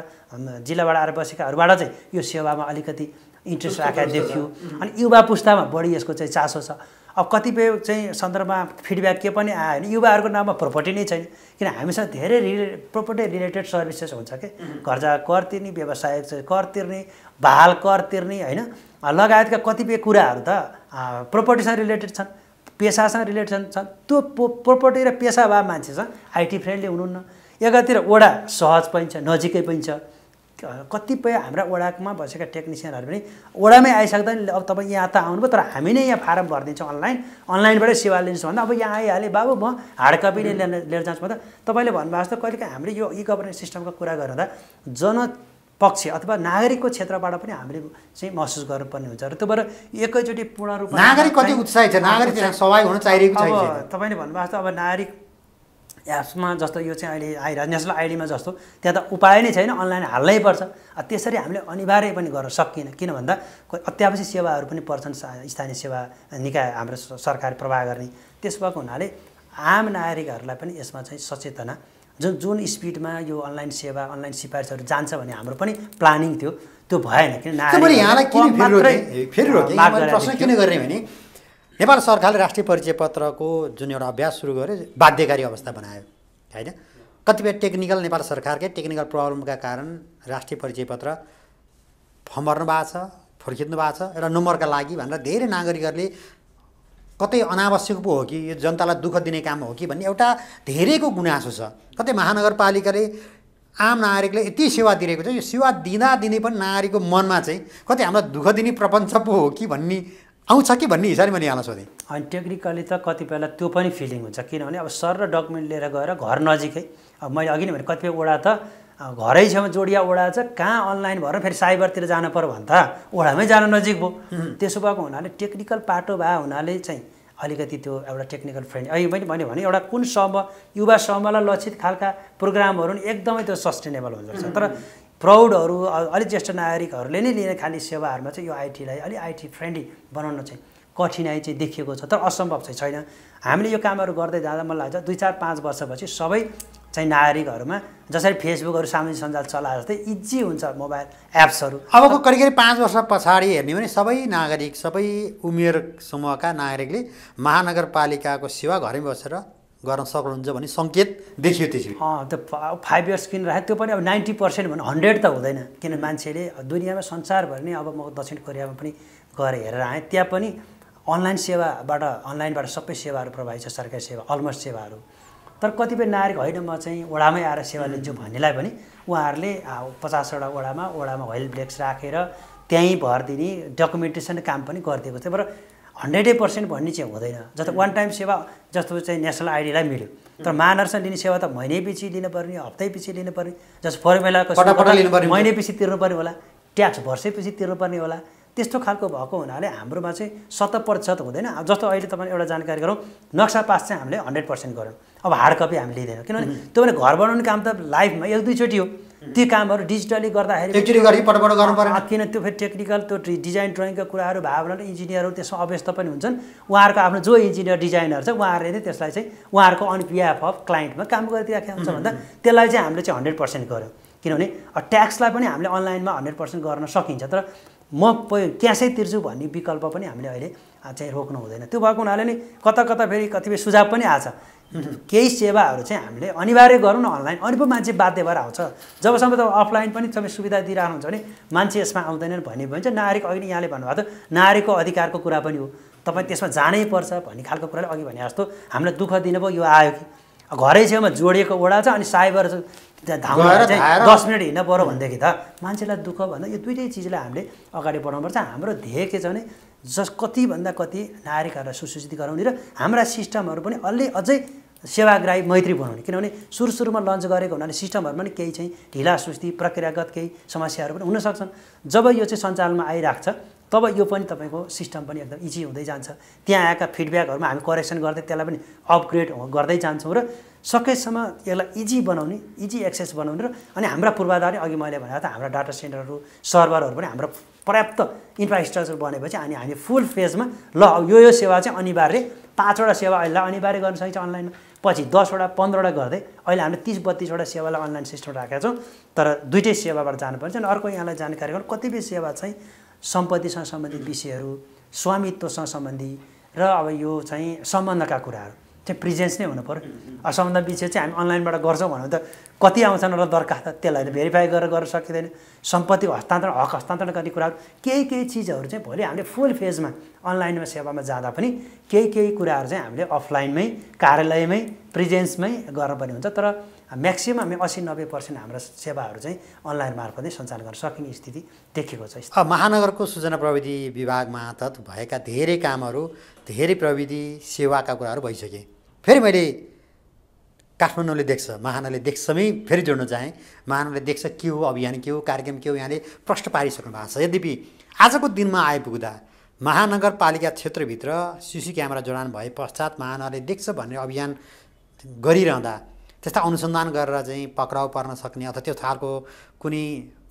जिल्लाबाट आएर बसेकाहरूबाट चाहिँ यो सेवामा अलिकति इन्ट्रेस्ट राखेर देखियो अनि युवा पुस्तामा बढी यसको चाहिँ चासो छ अब कतिपय चाहिँ सन्दर्भमा फिडब्याक के पनि आयो भने युवाहरूको नाममा प्रोपर्टी नै छैन किन हामीसँग धेरै रिले प्रपर्टी रिलेटेड सर्भिसेस हुन्छ कि घरजा कर तिर्ने व्यवसाय कर तिर्ने भाल कर तिर्ने होइन लगायतका कतिपय कुराहरू त प्रपर्टीसँग रिलेटेड छन् पेसासँग रिलेटेड छन् त्यो पो प्रपर्टी र पेसा भए मान्छे छ आइटी फ्रेन्डली हुनुहुन्न एकातिर वडा सहज पनि छ नजिकै पनि छ कतिपय हाम्रा ओडामा बसेका टेक्निसियनहरू पनि ओडामै आइसक्दैन अब तपाईँ यहाँ त आउनुभयो तर हामी नै यहाँ फारम भरिदिन्छौँ अनलाइन अनलाइनबाटै सेवा लिन्छौँ भन्दा अब यहाँ आइहालेँ बाबु म हार्ड कपी नै लिएर लिएर जान्छु भन्दा तपाईँले भन्नुभएको जस्तो कहिले हामीले यो इ गभर्नेन्स सिस्टमको कुरा गर्दा जनपक्ष अथवा नागरिकको क्षेत्रबाट पनि हामीले चाहिँ महसुस गर्नुपर्ने हुन्छ र त्यो भएर एकैचोटि पूर्ण रूपमा नागरिक कति उत्साहित छ नागरिक सहभागी हुन चाहिरहेको छ तपाईँले भन्नुभएको जस्तो अब नागरिक एप्समा जस्तो यो चाहिँ अहिले आइरहेको नेसनल आइडीमा जस्तो त्यहाँ त उपाय नै छैन अनलाइन हाल्नै पर्छ त्यसरी हामीले अनिवार्य पनि गर्न सकिएन किन भन्दा अत्यावश्यक सेवाहरू पनि पर्छन् स्थानीय सेवा निकाय हाम्रो सरकार प्रवाह गर्ने त्यस भएको हुनाले आम नागरिकहरूलाई पनि यसमा चाहिँ सचेतना जुन जुन स्पिडमा यो अनलाइन सेवा अनलाइन सिफारिसहरू जान्छ भने हाम्रो पनि प्लानिङ थियो त्यो भएन किन नागरिक नेपाल सरकारले राष्ट्रिय परिचय पत्रको जुन एउटा अभ्यास सुरु गर्यो बाध्यकारी अवस्था बनायो होइन कतिपय टेक्निकल नेपाल सरकारकै टेक्निकल प्रब्लमका कारण राष्ट्रिय परिचय पत्र फमर्नु भएको छ फर्किनु भएको छ एउटा नम्बरका लागि भनेर धेरै नागरिकहरूले कतै अनावश्यक पो हो कि यो जनतालाई दुःख दिने काम हो कि भन्ने एउटा धेरैको गुनासो छ कतै महानगरपालिकाले आम नागरिकले यति सेवा दिइरहेको छ यो सेवा दिँदा दिने पनि नागरिकको मनमा चाहिँ कतै हामीलाई दुःख दिने प्रपञ्च पो हो कि भन्ने आउँछ कि भन्ने हिसाबले मैले यहाँलाई सोधेँ अनि टेक्निकली त कतिपयलाई त्यो पनि फिलिङ हुन्छ किनभने अब सर र डकुमेन्ट लिएर गएर घर नजिकै अब मैले अघि नै भने कतिपय ओडा त घरै छेउमा जोडिया ओडा छ कहाँ अनलाइन भएर फेरि साइबरतिर जानु पऱ्यो त ओडामै जान नजिक भयो त्यसो भएको हुनाले टेक्निकल पाटो भए हुनाले चाहिँ अलिकति त्यो एउटा टेक्निकल फ्रेन्ड अहिले मैले भन्यो भने एउटा कुन समूह युवा समूहलाई लक्षित खालका प्रोग्रामहरू एकदमै त्यो सस्टेनेबल हुँदो तर प्राउडहरू अलिक ज्येष्ठ नागरिकहरूले नै लिने खाने सेवाहरूमा चाहिँ यो आइटीलाई अलिक आइटी फ्रेन्डली बनाउन चाहिँ कठिनाइ चाहिँ देखिएको छ तर असम्भव चाहिँ छैन हामीले यो कामहरू गर्दै जाँदा मलाई लाग्छ दुई चार पाँच वर्षपछि सबै चाहिँ नागरिकहरूमा जसरी फेसबुकहरू सामाजिक सञ्जाल चलाए जस्तै इजी हुन्छ मोबाइल एप्सहरू अबको करिब करिब पाँच वर्ष पछाडि हेर्ने भने सबै नागरिक सबै उमेर समूहका नागरिकले महानगरपालिकाको सेवा घरमै बसेर गर्न सक्नुहुन्छ भन्ने सङ्केत देखियो त्यसरी त्यो फाइभ इयर्स किन किनिरहेको त्यो पनि अब नाइन्टी पर्सेन्ट भन्नु हन्ड्रेड त हुँदैन किन मान्छेले दुनियाँमा संसारभरि नै अब म दक्षिण कोरियामा पनि गएर हेरेर आएँ त्यहाँ पनि अनलाइन सेवाबाट अनलाइनबाट सबै सेवाहरू प्रभावित छ सरकारी सेवा अलमोस्ट सेवाहरू तर कतिपय नागरिक होइन म चाहिँ वडामै आएर सेवा लिन्छु भन्नेलाई पनि उहाँहरूले पचासवटा वडामा वडामा हेल्प डेस्क राखेर त्यहीँ भरिदिने डकुमेन्टेसन काम पनि गरिदिएको थियो तर हन्ड्रेडै पर्सेन्ट भन्ने चाहिँ हुँदैन जस्तो वान टाइम सेवा जस्तो चाहिँ नेसनल आइडीलाई मिल्यो तर महानर्सन लिने सेवा त महिनैपछि लिनुपर्ने हप्तैपछि लिनुपर्ने जस्तो फर्मेलाको महिनैपछि तिर्नुपर्ने होला ट्याक्स वर्षैपछि तिर्नुपर्ने होला त्यस्तो खालको भएको हुनाले हाम्रोमा चाहिँ शत प्रतिशत हुँदैन जस्तो अहिले तपाईँले एउटा जानकारी गरौँ नक्सा पास चाहिँ हामीले हन्ड्रेड पर्सेन्ट गऱ्यौँ अब हार्ड कपी हामी लिँदैनौँ किनभने त्यो भने घर बनाउने काम त लाइफमा एक दुईचोटि हो त्यो कामहरू डिजिटली गर्दाखेरि किन त्यो फेरि टेक्निकल त्यो डिजाइन ड्रइङका कुराहरू भावना इन्जिनियरहरू त्यसमा अभ्यस्त पनि हुन्छन् उहाँहरूको आफ्नो जो इन्जिनियर डिजाइनर छ उहाँहरूले नै त्यसलाई चाहिँ उहाँहरूको अन अफ क्लाइन्टमा काम गरिदिइराखेको हुन्छ भन्दा त्यसलाई चाहिँ हामीले चाहिँ हन्ड्रेड पर्सेन्ट गऱ्यौँ किनभने ट्याक्सलाई पनि हामीले अनलाइनमा हन्ड्रेड पर्सेन्ट गर्न सकिन्छ तर म क्यासै तिर्छु भन्ने विकल्प पनि हामीले अहिले चाहिँ रोक्नु हुँदैन त्यो भएको हुनाले नि कता कता फेरि कतिपय सुझाव पनि आएको छ केही सेवाहरू चाहिँ हामीले अनिवार्य गरौँ न अनलाइन अनि पो मान्छे बाध्य भएर आउँछ जबसम्म त अफलाइन पनि तपाईँ सुविधा दिइरहनुहुन्छ भने मान्छे यसमा आउँदैनन् भन्ने भन्छ नारीको अघि यहाँले भन्नुभएको थियो नारीको अधिकारको कुरा पनि हो तपाईँ त्यसमा जानै पर्छ भन्ने खालको कुराले अघि भने जस्तो हामीलाई दुःख दिनुभयो यो आयो कि घरै छेउमा जोडिएको वडा छ अनि साइबर धाउनु चाहिँ दस मिनट हिँड्न पऱ्यो भनेदेखि त मान्छेलाई दुःख भन्दा यो दुइटै चिजलाई हामीले अगाडि बढाउनुपर्छ हाम्रो ध्येय के छ भने जस कतिभन्दा कति नागरिकहरूलाई सुसूचित गराउने र हाम्रा सिस्टमहरू पनि अलि अझै सेवाग्राही मैत्री बनाउने किनभने सुरु सुरुमा लन्च गरेको हुनाले सिस्टमहरूमा पनि केही चाहिँ ढिला सुस्ती प्रक्रियागत केही समस्याहरू पनि हुनसक्छन् जब यो चाहिँ सञ्चालनमा आइरहेको छ तब यो पनि तपाईँको सिस्टम पनि एकदम इजी हुँदै जान्छ त्यहाँ आएका फिडब्याकहरूमा हामी करेक्सन गर्दै त्यसलाई पनि अपग्रेड गर्दै जान्छौँ र सकेसम्म यसलाई इजी बनाउने इजी एक्सेस बनाउने र अनि हाम्रा पूर्वाधार अघि मैले भनेको त हाम्रा डाटा सेन्टरहरू सर्भरहरू पनि हाम्रो पर्याप्त इन्फ्रास्ट्रक्चर बनेपछि अनि हामी फुल फेजमा ल यो यो सेवा चाहिँ अनिवार्य पाँचवटा सेवा अहिले अनिवार्य गर्न सकिन्छ अनलाइनमा पछि दसवटा पन्ध्रवटा गर्दै अहिले हामीले तिस बत्तिसवटा सेवालाई अनलाइन सिस्टम राखेका छौँ तर दुइटै सेवाबाट जानुपर्छ अनि अर्को यहाँलाई जानकारी गर्नु कतिपय सेवा चाहिँ सम्पत्तिसँग सम्बन्धित विषयहरू स्वामित्वसँग सम्बन्धी र अब यो चाहिँ सम्बन्धका कुराहरू चाहिँ प्रिजेन्स नै हुनु पऱ्यो सम्बन्ध विषय चाहिँ हामी अनलाइनबाट गर्छौँ भने त कति आउँछन् र त त्यसलाई त भेरिफाई गरेर गर्न सकिँदैन सम्पत्ति हस्तान्तरण हक हस्तान्तरण गर्ने कुराहरू केही केही चिजहरू चाहिँ भोलि हामीले फुल फेजमा अनलाइनमा सेवामा जाँदा पनि केही केही कुराहरू चाहिँ हामीले अफलाइनमै कार्यालयमै प्रिजेन्समै गर्नुपर्ने हुन्छ तर म्याक्सिमम हामी असी नब्बे पर्सेन्ट हाम्रा सेवाहरू चाहिँ अनलाइन मार्फत नै सञ्चालन गर्न सकिने स्थिति देखेको छ महानगरको सूचना प्रविधि विभाग मार्फत भएका धेरै कामहरू धेरै प्रविधि सेवाका कुराहरू भइसके फेरि मैले काठमाडौँले देख्छ महानगरले देख्छमै फेरि जोड्न चाहेँ महानगरले देख्छ के हो अभियान के हो कार्यक्रम के हो यहाँले प्रश्न पारिसक्नु भएको छ यद्यपि आजको दिनमा आइपुग्दा महानगरपालिका क्षेत्रभित्र सिसी क्यामेरा जडान भए पश्चात महानगरले देख्छ भन्ने अभियान गरिरहँदा त्यस्ता अनुसन्धान गरेर चाहिँ पक्राउ पर्न सक्ने अथवा त्यो थालको कुनै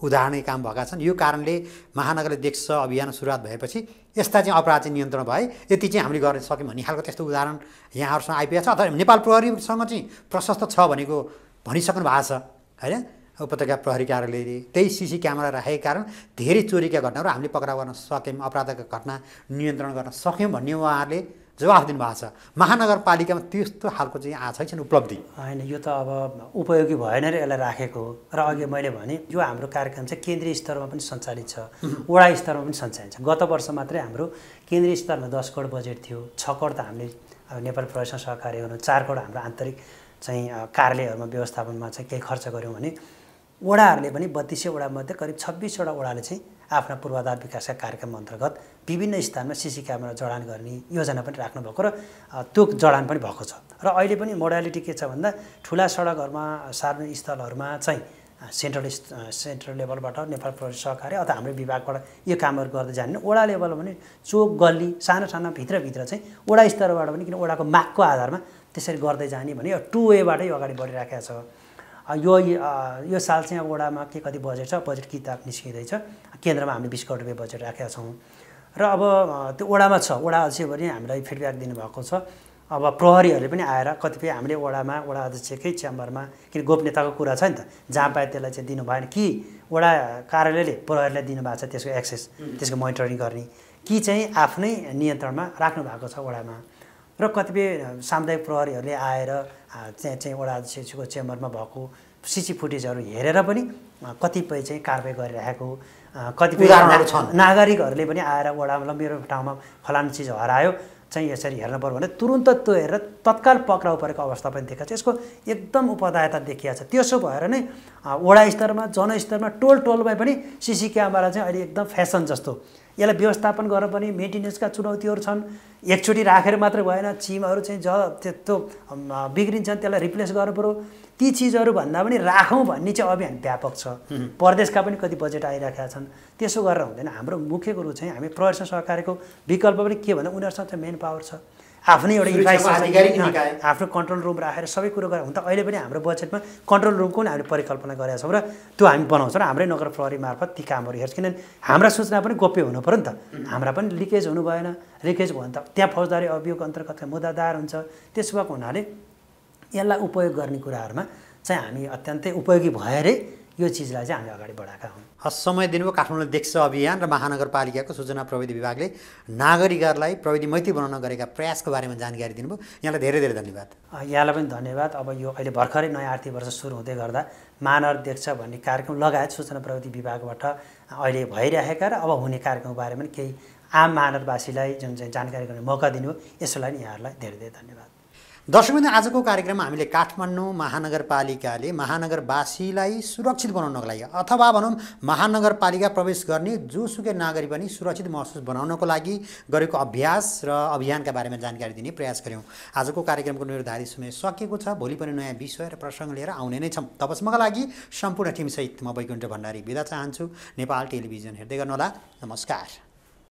उदाहरणै काम भएका छन् यो कारणले महानगरले देख्छ अभियान सुरुवात भएपछि यस्ता चाहिँ अपराध चाहिँ नियन्त्रण भए यति चाहिँ हामीले गर्न सक्यौँ भन्ने खालको त्यस्तो उदाहरण यहाँहरूसँग आइपुगेको छ अथवा नेपाल प्रहरीसँग चाहिँ प्रशस्त छ भनेको भनिसक्नु भएको छ होइन उपत्यका प्रहरी कार्यालयले त्यही सिसी क्यामेरा राखेको कारण धेरै चोरीका घटनाहरू हामीले पक्राउ गर्न सक्यौँ अपराधका घटना नियन्त्रण गर्न सक्यौँ भन्ने उहाँहरूले जवाफ दिनुभएको छ महानगरपालिकामा त्यस्तो खालको चाहिँ आशा छैन उपलब्धि होइन यो त अब उपयोगी भएन र यसलाई राखेको हो र अघि मैले भने यो हाम्रो कार्यक्रम चाहिँ केन्द्रीय स्तरमा पनि सञ्चालित छ वडा स्तरमा पनि सञ्चालित छ गत वर्ष मात्रै हाम्रो केन्द्रीय स्तरमा दस करोड बजेट थियो छ करोड त हामीले अब नेपाल प्रदेशमा सहकारी गर्नु चार करोड हाम्रो आन्तरिक चाहिँ कार्यालयहरूमा व्यवस्थापनमा चाहिँ केही खर्च गऱ्यौँ भने वडाहरूले पनि बत्तिसै वडामध्ये करिब छब्बिसवटा वडाले चाहिँ आफ्ना पूर्वाधार विकासका कार्यक्रम अन्तर्गत विभिन्न स्थानमा सिसी क्यामेरा जडान गर्ने योजना पनि राख्नुभएको र त्यो जडान पनि भएको छ र अहिले पनि मोडालिटी के छ भन्दा ठुला सडकहरूमा सार्वजनिक स्थलहरूमा चाहिँ सेन्ट्रल सेन्ट्रल लेभलबाट नेपाल प्रदेश सरकारले अथवा हाम्रो विभागबाट यो कामहरू गर्दै जाने वडा लेभल भने चोक गल्ली साना साना भित्रभित्र चाहिँ वडा स्तरबाट पनि किन वडाको मागको आधारमा त्यसरी गर्दै जाने भने यो टु वेबाटै अगाडि बढिराखेको छ यो यो साल चाहिँ वडामा के कति बजेट छ बजेट किताब निस्किँदैछ केन्द्रमा हामीले बिस करोड रुपियाँ बजेट राखेका छौँ र अब त्यो वडामा छ वडा अध्यक्ष पनि हामीलाई फिडब्याक दिनुभएको छ अब प्रहरीहरूले पनि आएर कतिपय हामीले वडामा वडा अध्यक्षकै च्याम्बरमा किन गोपनीयताको कुरा छ नि त जहाँ पायो त्यसलाई चाहिँ दिनु भएन कि वडा कार्यालयले प्रहरीलाई दिनुभएको छ त्यसको एक्सेस त्यसको मोनिटरिङ गर्ने कि चाहिँ आफ्नै नियन्त्रणमा राख्नु भएको छ वडामा र कतिपय सामुदायिक प्रहरीहरूले आएर चाहिँ चाहिँ अध्यक्षको चेम्बरमा भएको सिसी फुटेजहरू हेरेर पनि कतिपय चाहिँ कारवाही गरिरहेको कतिपय छन् नागरिकहरूले पनि आएर वडामा मेरो ठाउँमा फलानु चिज हरायो चाहिँ यसरी हेर्नु पऱ्यो भने तुरुन्त त्यो हेरेर तत्काल पक्राउ परेको अवस्था पनि देखाएको छ यसको एकदम उपदायता देखिया छ त्यसो भएर नै वडा स्तरमा जनस्तरमा टोल टोलमा पनि सिसी क्यामेरा चाहिँ अहिले एकदम फेसन जस्तो यसलाई व्यवस्थापन गर्न पनि मेन्टेनेन्सका चुनौतीहरू छन् एकचोटि राखेर मात्र भएन चिमहरू चाहिँ ज त्यस्तो बिग्रिन्छन् त्यसलाई रिप्लेस पऱ्यो ती चिजहरू भन्दा पनि राखौँ भन्ने चाहिँ अभियान व्यापक छ प्रदेशका पनि कति बजेट आइरहेका छन् त्यसो गरेर हुँदैन हाम्रो मुख्य कुरो चाहिँ हामी प्रदेश सहकारीको विकल्प पनि के भन्दा उनीहरूसँग चाहिँ मेन पावर छ आफ्नै एउटा इन्फ्रास्ट्रक्चर आफ्नो कन्ट्रोल रुम राखेर सबै कुरो गरेर हुन त अहिले पनि हाम्रो बजेटमा कन्ट्रोल रुमको पनि हामीले परिकल्पना गरेका छौँ र त्यो हामी बनाउँछौँ र हाम्रै नगर प्रहरी मार्फत ती कामहरू हेर्छ किनभने हाम्रा सूचना पनि गोप्य हुनु पऱ्यो नि त हाम्रा पनि लिकेज हुनु भएन लिकेज भयो भने त त्यहाँ फौजदारी अभियोग अन्तर्गतका मुद्दादार हुन्छ त्यसो भएको हुनाले यसलाई उपयोग गर्ने कुराहरूमा चाहिँ हामी अत्यन्तै उपयोगी भएरै यो चिजलाई चाहिँ हामीले अगाडि बढाएका हौँ समय दिनुभयो काठमाडौँ देख्छ अभियान र महानगरपालिकाको सूचना प्रविधि विभागले नागरिकहरूलाई प्रविधि मैत्री बनाउन गरेका प्रयासको बारेमा जानकारी दिनुभयो यहाँलाई धेरै धेरै धन्यवाद यहाँलाई पनि धन्यवाद अब यो अहिले भर्खरै नयाँ आर्थिक वर्ष सुरु हुँदै गर्दा मानव देख्छ भन्ने कार्यक्रम लगायत सूचना प्रविधि विभागबाट अहिले भइरहेका र अब हुने कार्यक्रमको बारेमा पनि केही आम मानववासीलाई जुन चाहिँ जानकारी गर्ने मौका दिनुभयो यसो लागि यहाँहरूलाई धेरै धेरै धन्यवाद दर्शकबिन आजको कार्यक्रममा हामीले काठमाडौँ महानगरपालिकाले महानगरवासीलाई सुरक्षित बनाउनको लागि अथवा भनौँ महानगरपालिका प्रवेश गर्ने जोसुकै नागरिक पनि सुरक्षित महसुस बनाउनको लागि गरेको अभ्यास र अभियानका बारेमा जानकारी दिने प्रयास गऱ्यौँ आजको कार्यक्रमको निर्धारित समय सकेको छ भोलि पनि नयाँ विषय र प्रसङ्ग लिएर आउने नै छौँ तबसम्मका लागि सम्पूर्ण टिमसहित म वैकुण्ठ भण्डारी बिदा चाहन्छु नेपाल टेलिभिजन हेर्दै गर्नुहोला नमस्कार